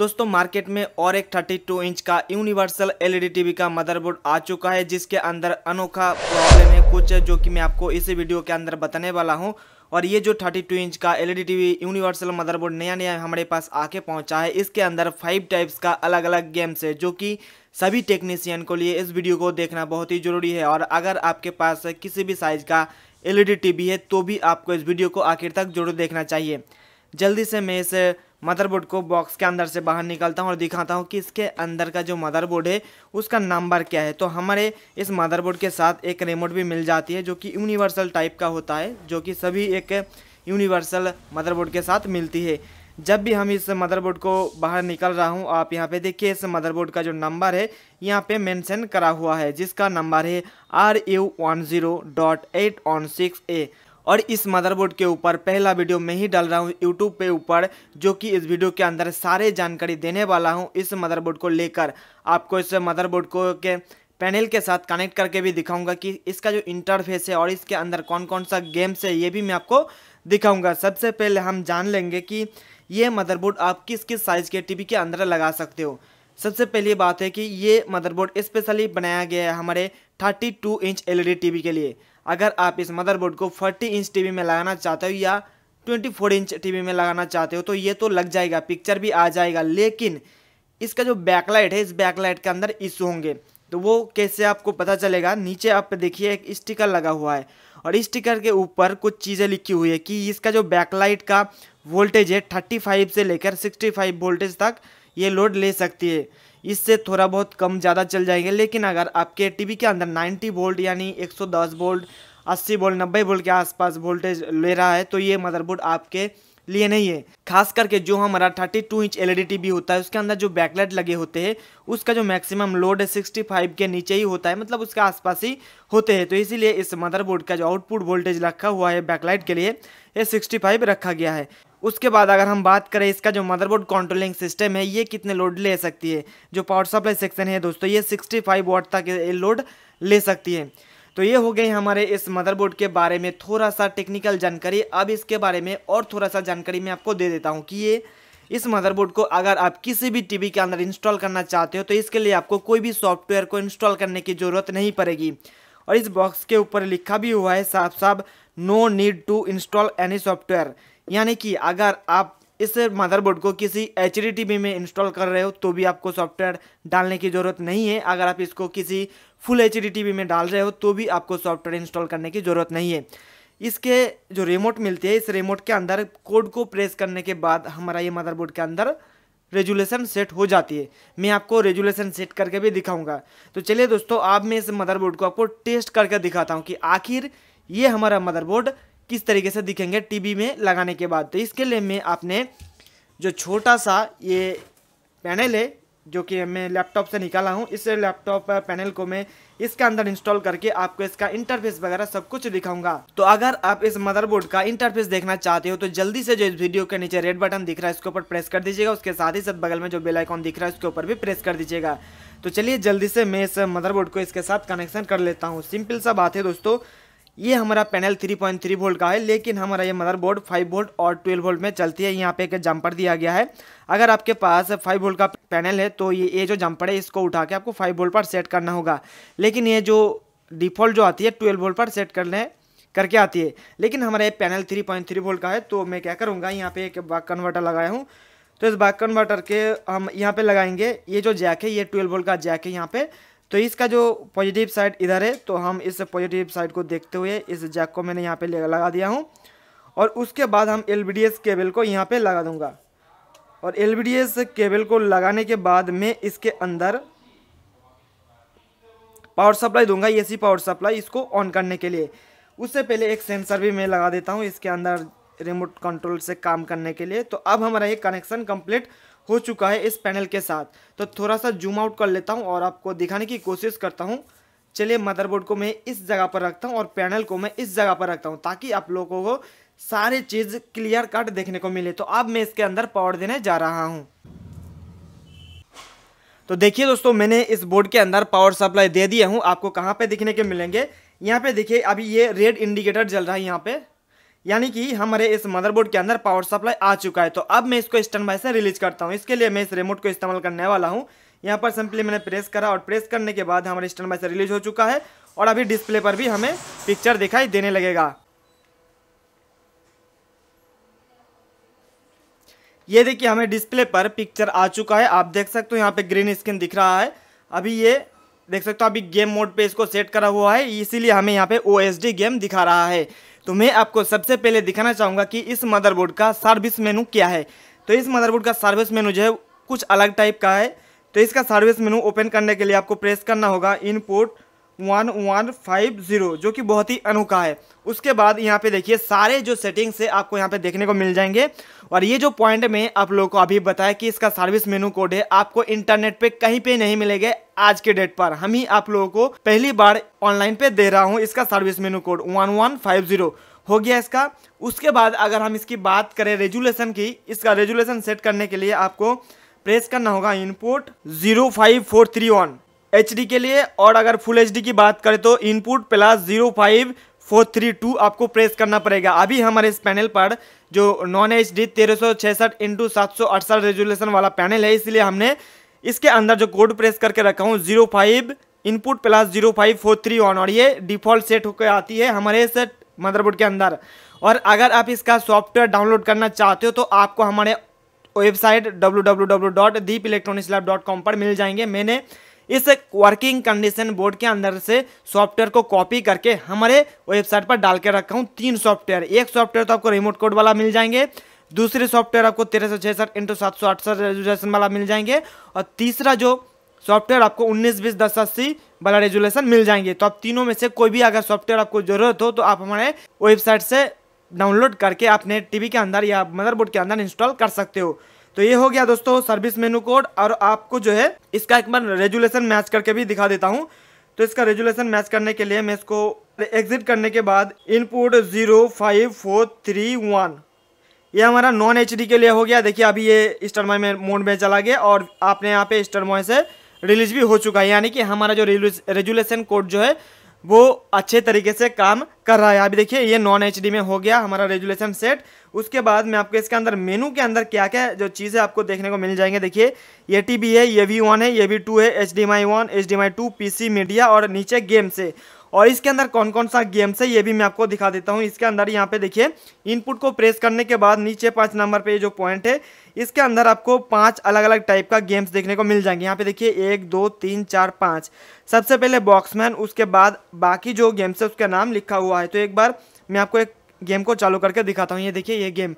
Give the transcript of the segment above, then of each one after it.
दोस्तों मार्केट में और एक 32 इंच का यूनिवर्सल एलईडी टीवी का मदरबोर्ड आ चुका है जिसके अंदर अनोखा प्रॉब्लम है कुछ है जो कि मैं आपको इस वीडियो के अंदर बताने वाला हूं और ये जो 32 इंच का एलईडी टीवी यूनिवर्सल मदरबोर्ड नया नया हमारे पास आके पहुंचा है इसके अंदर फाइव टाइप्स का अलग अलग गेम्स है जो कि सभी टेक्नीशियन को लिए इस वीडियो को देखना बहुत ही ज़रूरी है और अगर आपके पास किसी भी साइज़ का एलईडी टीवी e है तो भी आपको इस वीडियो को आखिर तक जरूर देखना चाहिए जल्दी से मैं इस मदरबोर्ड को बॉक्स के अंदर से बाहर निकालता हूँ और दिखाता हूँ कि इसके अंदर का जो मदरबोर्ड है उसका नंबर क्या है तो हमारे इस मदरबोर्ड के साथ एक रिमोट भी मिल जाती है जो कि यूनिवर्सल टाइप का होता है जो कि सभी एक यूनिवर्सल मदरबोर्ड के साथ मिलती है जब भी हम इस मदरबोर्ड को बाहर निकल रहा हूँ आप यहाँ पे देखिए इस मदरबोर्ड का जो नंबर है यहाँ पे मेंशन करा हुआ है जिसका नंबर है R U one zero dot eight one six A और इस मदरबोर्ड के ऊपर पहला वीडियो मैं ही डाल रहा हूँ यूट्यूब पे ऊपर जो कि इस वीडियो के अंदर सारे जानकारी देने वाला हूँ इस मदरबोर्ड को लेकर आपको इस मदरबोर्ड को के पैनल के साथ कनेक्ट करके भी दिखाऊंगा कि इसका जो इंटरफेस है और इसके अंदर कौन कौन सा गेम्स है ये भी मैं आपको दिखाऊंगा सबसे पहले हम जान लेंगे कि ये मदरबोर्ड आप किस किस साइज़ के टीवी के अंदर लगा सकते हो सबसे पहली बात है कि ये मदरबोर्ड स्पेशली बनाया गया है हमारे 32 इंच एलईडी टीवी के लिए अगर आप इस मदरबोर्ड को 40 इंच टीवी में लगाना चाहते हो या 24 इंच टीवी में लगाना चाहते हो तो ये तो लग जाएगा पिक्चर भी आ जाएगा लेकिन इसका जो बैकलाइट है इस बैकलाइट के अंदर इशू होंगे तो वो कैसे आपको पता चलेगा नीचे आप देखिए एक स्टिकर लगा हुआ है और स्टिकर के ऊपर कुछ चीज़ें लिखी हुई है कि इसका जो बैकलाइट का वोल्टेज है 35 से लेकर 65 वोल्टेज तक ये लोड ले सकती है इससे थोड़ा बहुत कम ज़्यादा चल जाएंगे लेकिन अगर आपके टीवी के अंदर 90 वोल्ट यानी 110 वोल्ट 80 वोल्ट 90 वोल्ट के आसपास वोल्टेज ले रहा है तो ये मदरबोर्ड आपके लिए नहीं है खास करके जो हमारा 32 इंच एलईडी टीवी होता है उसके अंदर जो बैकलाइट लगे होते हैं उसका जो मैक्सिमम लोड है 65 के नीचे ही होता है मतलब उसके आसपास ही होते हैं तो इसीलिए इस मदरबोर्ड का जो आउटपुट वोल्टेज रखा हुआ है बैकलाइट के लिए ये 65 रखा गया है उसके बाद अगर हम बात करें इसका जो मदरबोर्ड कंट्रोलिंग सिस्टम है ये कितने लोड ले सकती है जो पावर सप्लाई सेक्शन है दोस्तों ये 65 वाट तक लोड ले सकती है तो ये हो गए हमारे इस मदरबोर्ड के बारे में थोड़ा सा टेक्निकल जानकारी अब इसके बारे में और थोड़ा सा जानकारी मैं आपको दे देता हूँ कि ये इस मदरबोर्ड को अगर आप किसी भी टीवी के अंदर इंस्टॉल करना चाहते हो तो इसके लिए आपको कोई भी सॉफ्टवेयर को इंस्टॉल करने की ज़रूरत नहीं पड़ेगी और इस बॉक्स के ऊपर लिखा भी हुआ है साफ साफ no need to install any software यानी कि अगर आप इस मदरबोर्ड को किसी एच में इंस्टॉल कर रहे हो तो भी आपको सॉफ्टवेयर डालने की ज़रूरत नहीं है अगर आप इसको किसी फुल एच डी में डाल रहे हो तो भी आपको सॉफ्टवेयर इंस्टॉल करने की ज़रूरत नहीं है इसके जो रिमोट मिलती है इस रिमोट के अंदर कोड को प्रेस करने के बाद हमारा ये मदरबोर्ड के अंदर रेजुलेशन सेट हो जाती है मैं आपको रेजुलेशन सेट करके भी दिखाऊंगा तो चलिए दोस्तों आप मैं इस मदरबोर्ड को आपको टेस्ट करके दिखाता हूँ कि आखिर ये हमारा मदरबोर्ड किस तरीके से दिखेंगे टीवी में लगाने के बाद तो इसके लिए मैं आपने जो छोटा सा ये पैनल है जो कि मैं लैपटॉप से निकाला हूँ इस लैपटॉप पैनल को मैं इसके अंदर इंस्टॉल करके आपको इसका इंटरफेस वगैरह सब कुछ दिखाऊंगा तो अगर आप इस मदरबोर्ड का इंटरफेस देखना चाहते हो तो जल्दी से जो इस वीडियो के नीचे रेड बटन दिख रहा है इसके ऊपर प्रेस कर दीजिएगा उसके साथ ही साथ बगल में जो बेल आइकॉन दिख रहा है उसके ऊपर भी प्रेस कर दीजिएगा तो चलिए जल्दी से मैं इस मदरबोर्ड को इसके साथ कनेक्शन कर लेता हूँ सिंपल सा बात है दोस्तों ये हमारा पैनल 3.3 वोल्ट का है लेकिन हमारा ये मदरबोर्ड 5 वोल्ट और 12 वोल्ट में चलती है यहाँ पे एक जंपर दिया गया है अगर आपके पास 5 वोल्ट का पैनल है तो ये ये जो जंपर है इसको उठा के आपको 5 वोल्ट पर सेट करना होगा लेकिन ये जो डिफ़ॉल्ट जो आती है ट्वेल्व वोल्ट पर सेट करने करके आती है लेकिन हमारा ये पैनल थ्री वोल्ट का है तो मैं क्या करूँगा यहाँ पे एक बाग कन्वर्टर लगाया हूँ तो इस बाग कन्वर्टर के हम यहाँ पर लगाएंगे ये जो जैक है ये ट्वेल्व वोल्ट का जैक है यहाँ पे तो इसका जो पॉजिटिव साइड इधर है तो हम इस पॉजिटिव साइड को देखते हुए इस जैक को मैंने यहाँ पे लगा दिया हूँ और उसके बाद हम एल केबल को यहाँ पे लगा दूँगा और एल केबल को लगाने के बाद मैं इसके अंदर पावर सप्लाई दूंगा सी पावर सप्लाई इसको ऑन करने के लिए उससे पहले एक सेंसर भी मैं लगा देता हूँ इसके अंदर रिमोट कंट्रोल से काम करने के लिए तो अब हमारा ये कनेक्शन कंप्लीट हो चुका है इस पैनल के साथ तो थोड़ा सा जूम आउट कर लेता हूँ और आपको दिखाने की कोशिश करता हूँ चलिए मदरबोर्ड को मैं इस जगह पर रखता हूँ और पैनल को मैं इस जगह पर रखता हूँ ताकि आप लोगों को सारी चीज़ क्लियर कट देखने को मिले तो अब मैं इसके अंदर पावर देने जा रहा हूँ तो देखिए दोस्तों मैंने इस बोर्ड के अंदर पावर सप्लाई दे दिया हूँ आपको कहाँ पे दिखने के मिलेंगे यहाँ पे देखिए अभी ये रेड इंडिकेटर जल रहा है यहाँ पे यानी कि हमारे इस मदरबोर्ड के अंदर पावर सप्लाई आ चुका है तो अब मैं इसको स्टैंड बाय से रिलीज करता हूँ इसके लिए मैं इस रिमोट को इस्तेमाल करने वाला हूँ यहाँ पर सिंपली मैंने प्रेस करा और प्रेस करने के बाद हमारे स्टैंड बाय से रिलीज हो चुका है और अभी डिस्प्ले पर भी हमें पिक्चर दिखाई देने लगेगा ये देखिए हमें डिस्प्ले पर पिक्चर आ चुका है आप देख सकते हो यहाँ पे ग्रीन स्क्रीन दिख रहा है अभी ये देख सकते हो अभी गेम मोड पे इसको सेट करा हुआ है इसीलिए हमें यहाँ पे ओ गेम दिखा रहा है तो मैं आपको सबसे पहले दिखाना चाहूँगा कि इस मदरबोर्ड का सर्विस मेनू क्या है तो इस मदरबोर्ड का सर्विस मेनू जो है कुछ अलग टाइप का है तो इसका सर्विस मेनू ओपन करने के लिए आपको प्रेस करना होगा input one one five zero जो कि बहुत ही अनोखा है उसके बाद यहाँ पे देखिए सारे जो सेटिंग्स है आपको यहाँ पे देखने को मिल जाएंगे और ये जो पॉइंट में आप लोगों को अभी बताया कि इसका सर्विस मेनू कोड है आपको इंटरनेट पे कहीं पे नहीं मिलेगा आज के डेट पर हम ही आप लोगों को पहली बार ऑनलाइन पे दे रहा हूँ इसका service menu code one one five zero हो गया इसका उसके बाद अगर हम इसकी बात करें रेजुलेशन की इसका रेजुलेशन सेट करने के लिए आपको प्रेस करना होगा input zero five four three one H के लिए और अगर फुल एच की बात करें तो input plus zero five four three two आपको प्रेस करना पड़ेगा अभी हमारे इस पैनल पर जो नॉन एच डी तेरह सौ छसठ इंटू सात सौ अड़सठ रेजुलेशन वाला पैनल है इसलिए हमने इसके अंदर जो कोड प्रेस करके रखा हूँ zero five input plus zero five four three one और ये डिफ़ॉल्ट सेट होकर आती है हमारे इस मदरबोर्ड के अंदर और अगर आप इसका सॉफ्टवेयर डाउनलोड करना चाहते हो तो आपको हमारे वेबसाइट डब्ल्यू पर मिल जाएंगे मैंने इस वर्किंग कंडीशन बोर्ड के अंदर से सॉफ्टवेयर को कॉपी करके हमारे वेबसाइट पर डाल के रखा हूँ तीन सॉफ्टवेयर एक सॉफ्टवेयर तो आपको रिमोट कोड वाला मिल जाएंगे दूसरे सॉफ्टवेयर आपको तेरह सौ छियासठ इंटू सात सौ अड़सठ रेजुलेशन वाला मिल जाएंगे और तीसरा जो सॉफ्टवेयर आपको उन्नीस बीस दस अस्सी वाला रेजुलेशन मिल जाएंगे तो आप तीनों में से कोई भी अगर सॉफ्टवेयर आपको जरूरत हो तो आप हमारे वेबसाइट से डाउनलोड करके अपने टीवी के अंदर या मदरबोर्ड के अंदर इंस्टॉल कर सकते हो तो ये हो गया दोस्तों सर्विस मेनू कोड और आपको जो है इसका एक बार रेजुलेशन मैच करके भी दिखा देता हूँ तो इसका रेजुलेशन मैच करने के लिए मैं इसको एग्जिट करने के बाद input zero five four three one ये हमारा नॉन एच के लिए हो गया देखिए अभी ये स्टरमॉय में मोड में चला गया और आपने यहाँ पे स्टरमॉय से रिलीज भी हो चुका है यानी कि हमारा जो रेजुलेशन कोड जो है वो अच्छे तरीके से काम कर रहा है अभी देखिए ये नॉन एच में हो गया हमारा रेजुलेशन सेट उसके बाद मैं आपको इसके अंदर मेनू के अंदर क्या क्या जो चीज़ें आपको देखने को मिल जाएंगे देखिए ए टी बी है ये वी वन है ये वी टू है HDMI one HDMI two PC सी मीडिया और नीचे गेम्स है और इसके अंदर कौन कौन सा गेम्स है ये भी मैं आपको दिखा देता हूँ इसके अंदर यहाँ पे देखिए इनपुट को प्रेस करने के बाद नीचे पाँच नंबर पे जो पॉइंट है इसके अंदर आपको पांच अलग अलग टाइप का गेम्स देखने को मिल जाएंगे यहाँ पे देखिए एक दो तीन चार पाँच सबसे पहले बॉक्समैन उसके बाद बाकी जो गेम्स है उसका नाम लिखा हुआ है तो एक बार मैं आपको एक गेम को चालू करके दिखाता हूँ ये देखिए ये गेम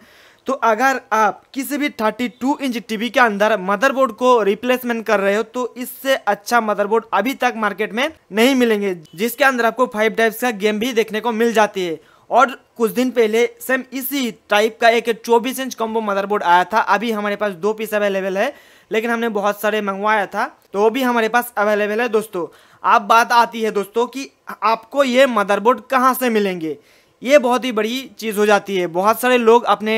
तो अगर आप किसी भी 32 इंच टीवी के अंदर मदरबोर्ड को रिप्लेसमेंट कर रहे हो तो इससे अच्छा मदरबोर्ड अभी तक मार्केट में नहीं मिलेंगे जिसके अंदर आपको फाइव टाइप्स का गेम भी देखने को मिल जाती है और कुछ दिन पहले सेम इसी टाइप का एक 24 इंच कॉम्बो मदरबोर्ड आया था अभी हमारे पास दो पीस अवेलेबल है लेकिन हमने बहुत सारे मंगवाया था तो वो भी हमारे पास अवेलेबल है दोस्तों अब बात आती है दोस्तों कि आपको ये मदरबोर्ड कहाँ से मिलेंगे ये बहुत ही बड़ी चीज़ हो जाती है बहुत सारे लोग अपने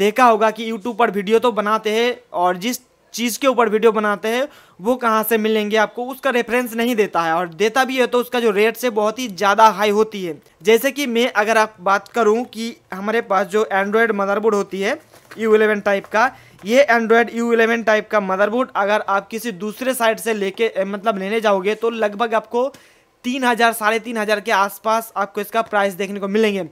देखा होगा कि यूट्यूब पर वीडियो तो बनाते हैं और जिस चीज़ के ऊपर वीडियो बनाते हैं वो कहाँ से मिलेंगे आपको उसका रेफरेंस नहीं देता है और देता भी है तो उसका जो रेट से बहुत ही ज़्यादा हाई होती है जैसे कि मैं अगर आप बात करूँ कि हमारे पास जो एंड्रॉयड मदरबोर्ड होती है यू इलेवन टाइप का ये एंड्रॉयड यू इलेवन टाइप का मदरबोर्ड अगर आप किसी दूसरे साइड से लेके मतलब लेने जाओगे तो लगभग आपको तीन हज़ार साढ़े तीन हज़ार के आसपास आपको इसका प्राइस देखने को मिलेंगे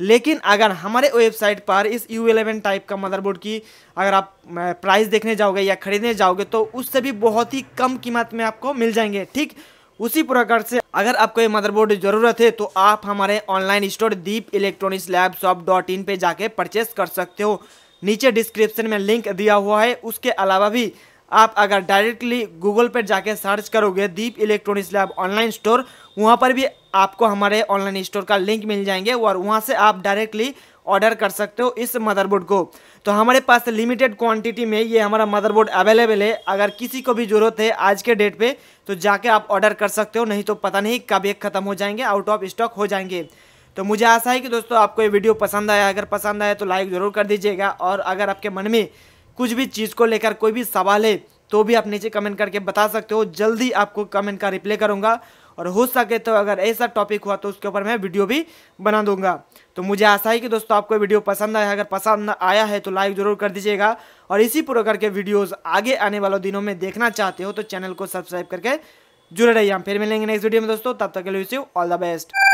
लेकिन अगर हमारे वेबसाइट पर इस यू एलेवन टाइप का मदरबोर्ड की अगर आप प्राइस देखने जाओगे या ख़रीदने जाओगे तो उससे भी बहुत ही कम कीमत में आपको मिल जाएंगे ठीक उसी प्रकार से अगर आपको ये मदरबोर्ड ज़रूरत है तो आप हमारे online store Deep electronics lab shop dot in पर जाके परचेस कर सकते हो नीचे डिस्क्रिप्शन में लिंक दिया हुआ है उसके अलावा भी आप अगर डायरेक्टली गूगल पर जाके सर्च करोगे Deep electronics lab online store वहाँ पर भी आपको हमारे ऑनलाइन स्टोर का लिंक मिल जाएंगे और वहाँ से आप डायरेक्टली ऑर्डर कर सकते हो इस मदरबोर्ड को तो हमारे पास लिमिटेड क्वांटिटी में ये हमारा मदरबोर्ड अवेलेबल है अगर किसी को भी ज़रूरत है आज के डेट पे तो जाके आप ऑर्डर कर सकते हो नहीं तो पता नहीं कब ये ख़त्म हो जाएंगे आउट ऑफ स्टॉक हो जाएंगे तो मुझे आशा है कि दोस्तों आपको ये वीडियो पसंद आया अगर पसंद आया तो लाइक ज़रूर कर दीजिएगा और अगर आपके मन में कुछ भी चीज़ को लेकर कोई भी सवाल है तो भी आप नीचे कमेंट करके बता सकते हो जल्दी आपको कमेंट का रिप्लाई करूँगा और हो सके तो अगर ऐसा टॉपिक हुआ तो उसके ऊपर मैं वीडियो भी बना दूंगा तो मुझे आशा है कि दोस्तों आपको वीडियो पसंद आया अगर पसंद आया है तो लाइक ज़रूर कर दीजिएगा और इसी प्रकार के वीडियोज़ आगे आने वाले दिनों में देखना चाहते हो तो चैनल को सब्सक्राइब करके जुड़े रहिए हम फिर मिलेंगे नेक्स्ट वीडियो में दोस्तों तब तक के लिए ऑल द बेस्ट